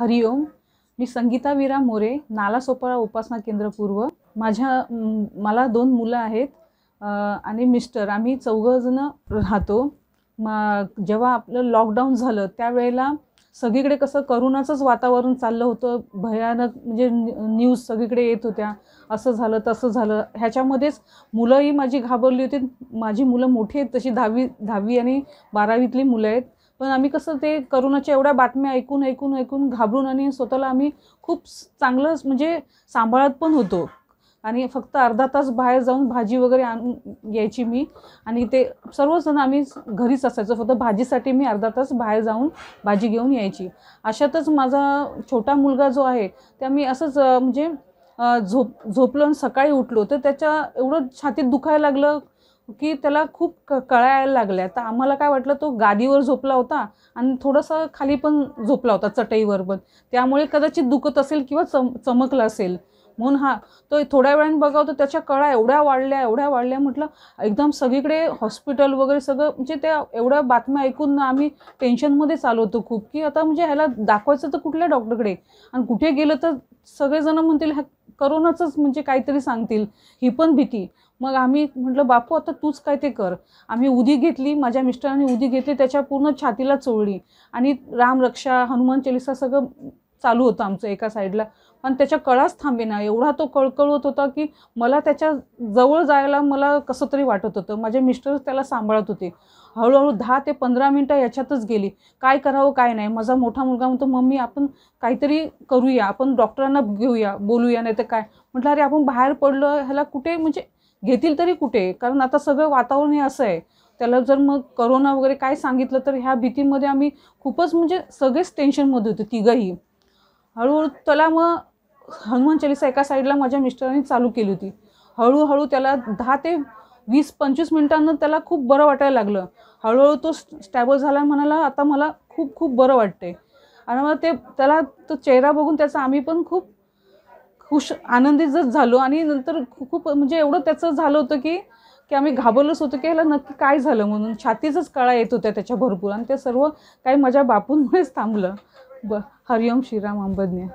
हरिओम मी संगीता वीरा मोरे नालासोपारा उपासना केंद्र पूर्व माझ्या मला दोन मुलं आहेत आणि मिस्टर आम्ही चौघजणं राहतो मा जेव्हा आपलं लॉकडाऊन झालं त्यावेळेला सगळीकडे कसं करोनाचंच वातावरण चाललं होतं भयानक म्हणजे न्यूज सगळीकडे येत होत्या असं झालं तसं झालं ह्याच्यामध्येच मुलंही माझी घाबरली होती माझी मुलं मोठी आहेत तशी दहावी दहावी आणि बारावीतली मुलं आहेत पण आम्ही कसं ते करोनाच्या एवढ्या बातम्या ऐकून ऐकून ऐकून घाबरून आणि स्वतःला आम्ही खूप चांगलं म्हणजे सांभाळत पण होतो आणि फक्त अर्धा तास बाहेर जाऊन भाजी वगैरे आणून घ्यायची मी आणि ते सर्वजण आम्ही घरीच असायचो फक्त भाजीसाठी मी अर्धा तास बाहेर जाऊन भाजी घेऊन यायची अशातच माझा छोटा मुलगा जो आहे त्या मी असंच म्हणजे झोप झोपलं सकाळी उठलो तर त्याच्या एवढं छातीत दुखायला लागलं की त्याला खूप क कळायला लागल्या तर आम्हाला काय वाटलं तो गादीवर झोपला होता आणि थोडंसं खाली पण झोपला होता चटईवर पण त्यामुळे कदाचित दुखत असेल किंवा चम चमकलं असेल म्हणून हा तो थोड्या वेळाने बघा होतो त्याच्या कळा एवढ्या वाढल्या एवढ्या वाढल्या म्हटलं एकदम सगळीकडे हॉस्पिटल वगैरे सगळं म्हणजे त्या एवढ्या बातम्या ऐकून आम्ही टेन्शनमध्ये चालू होतो खूप की आता म्हणजे ह्याला दाखवायचं तर कुठल्या डॉक्टरकडे आणि कुठे गेलं तर सगळेजणं म्हणतील ह्या करोनाचंच म्हणजे काहीतरी सांगतील ही पण भीती मग आम्ही म्हटलं बापू आता तूच काय ते कर आम्ही उदी घेतली माझ्या मिस्टरांनी उदी घेतली त्याच्या पूर्ण छातीला चोळली आणि राम रक्षा, हनुमान चालिसा सगळं चालू होतं आमचं एका साईडला पण त्याच्या कळाच ना एवढा तो कळकळत होता की मला त्याच्या जवळ जायला मला कसं तरी वाटत होतं माझे मिस्टर त्याला सांभाळत होते हळूहळू दहा ते पंधरा मिनटं याच्यातच गेली काय करावं काय नाही माझा मोठा मुलगा म्हणतो मम्मी आपण काहीतरी करूया आपण डॉक्टरांना घेऊया बोलूया नाही तर काय म्हटलं अरे आपण बाहेर पडलं ह्याला कुठे म्हणजे घेतील तरी कुठे कारण आता सगळं वातावरण हे असं आहे त्याला जर मग करोना वगैरे काय सांगितलं तर ह्या भीतीमध्ये आम्ही खूपच म्हणजे सगळेच टेन्शनमध्ये होतो तिघंही हळूहळू त्याला मग हनुमान चालिसा एका साईडला माझ्या मिस्टरांनी चालू केली होती हळूहळू त्याला दहा ते वीस पंचवीस मिनिटांना त्याला खूप बरं वाटायला लागलं हळूहळू तो स्टॅबल झाला म्हणाला आता मला खूप खूप बरं वाटतंय आणि मग ते त्याला तो चेहरा बघून त्याचा आम्ही पण खूप खुश आनंदित जर झालो आणि नंतर खूप म्हणजे एवढं त्याचं झालं होतं की की आम्ही घाबरलोच होतो की ह्याला नक्की काय झालं म्हणून छातीचंच कळा येत होत्या त्याच्या भरपूर आणि ते सर्व काही माझ्या बापूंमुळेच थांबलं ब हरिओम श्रीराम अंबज्ञ